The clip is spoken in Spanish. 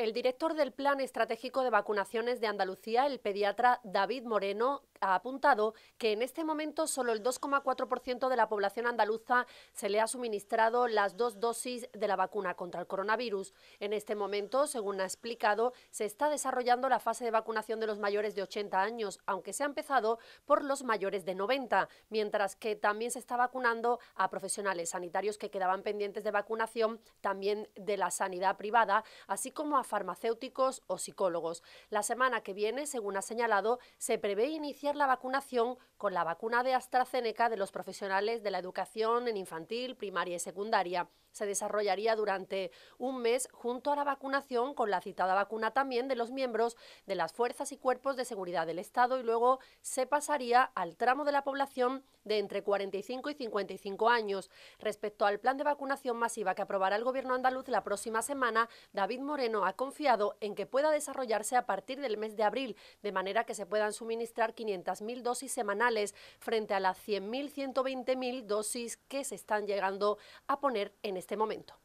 El director del Plan Estratégico de Vacunaciones de Andalucía, el pediatra David Moreno, ha apuntado que en este momento solo el 2,4% de la población andaluza se le ha suministrado las dos dosis de la vacuna contra el coronavirus. En este momento, según ha explicado, se está desarrollando la fase de vacunación de los mayores de 80 años, aunque se ha empezado por los mayores de 90, mientras que también se está vacunando a profesionales sanitarios que quedaban pendientes de vacunación, también de la sanidad privada, así como a farmacéuticos o psicólogos. La semana que viene, según ha señalado, se prevé iniciar la vacunación con la vacuna de AstraZeneca de los profesionales de la educación en infantil, primaria y secundaria. Se desarrollaría durante un mes junto a la vacunación con la citada vacuna también de los miembros de las fuerzas y cuerpos de seguridad del Estado y luego se pasaría al tramo de la población de entre 45 y 55 años. Respecto al plan de vacunación masiva que aprobará el Gobierno andaluz la próxima semana, David Moreno ha confiado en que pueda desarrollarse a partir del mes de abril, de manera que se puedan suministrar 500 mil dosis semanales frente a las 100.000, 120.000 dosis que se están llegando a poner en este momento.